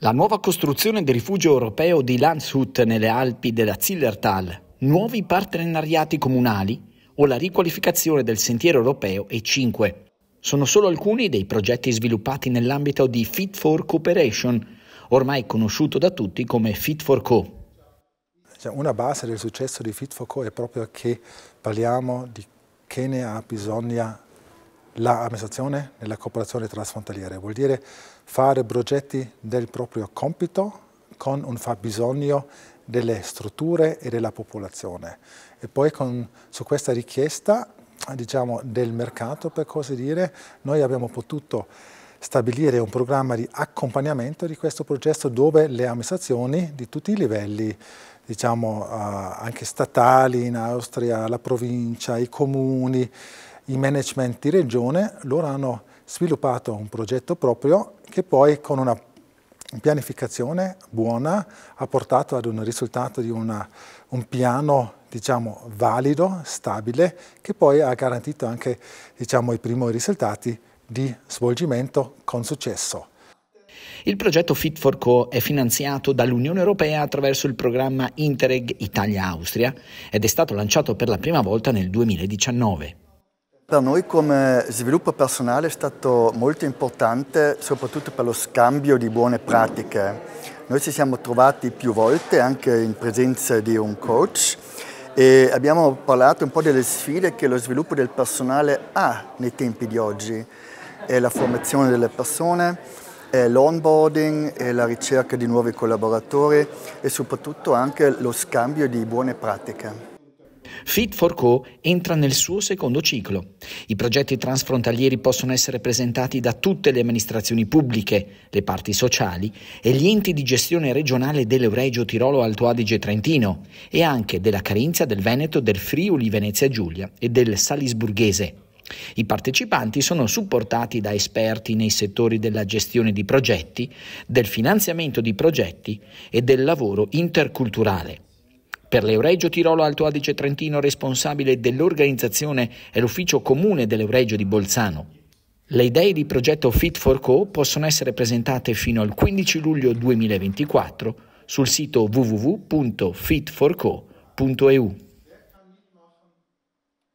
La nuova costruzione del rifugio europeo di Landshut nelle Alpi della Zillertal, nuovi partenariati comunali o la riqualificazione del sentiero europeo E5. Sono solo alcuni dei progetti sviluppati nell'ambito di Fit for Cooperation, ormai conosciuto da tutti come Fit for Co. Cioè, una base del successo di Fit for Co è proprio che parliamo di che ne ha bisogno l'amministrazione nella cooperazione transfrontaliera, vuol dire fare progetti del proprio compito con un fabbisogno delle strutture e della popolazione. E poi con, su questa richiesta diciamo, del mercato, per così dire, noi abbiamo potuto stabilire un programma di accompagnamento di questo progetto dove le amministrazioni di tutti i livelli, diciamo, eh, anche statali in Austria, la provincia, i comuni, i management di regione, loro hanno sviluppato un progetto proprio che poi con una pianificazione buona ha portato ad un risultato di una, un piano diciamo, valido, stabile, che poi ha garantito anche diciamo, i primi risultati di svolgimento con successo. Il progetto Fit for Co è finanziato dall'Unione Europea attraverso il programma Interreg Italia-Austria ed è stato lanciato per la prima volta nel 2019. Per noi come sviluppo personale è stato molto importante soprattutto per lo scambio di buone pratiche. Noi ci siamo trovati più volte anche in presenza di un coach e abbiamo parlato un po' delle sfide che lo sviluppo del personale ha nei tempi di oggi. È la formazione delle persone, è l'onboarding, è la ricerca di nuovi collaboratori e soprattutto anche lo scambio di buone pratiche. Fit for Co entra nel suo secondo ciclo. I progetti transfrontalieri possono essere presentati da tutte le amministrazioni pubbliche, le parti sociali e gli enti di gestione regionale dell'Euregio Tirolo Alto Adige Trentino e anche della Carinzia del Veneto, del Friuli Venezia Giulia e del Salisburghese. I partecipanti sono supportati da esperti nei settori della gestione di progetti, del finanziamento di progetti e del lavoro interculturale. Per l'Euregio Tirolo Alto Adige Trentino responsabile dell'organizzazione è l'ufficio comune dell'Euregio di Bolzano. Le idee di progetto Fit for Co possono essere presentate fino al 15 luglio 2024 sul sito www.fitforco.eu.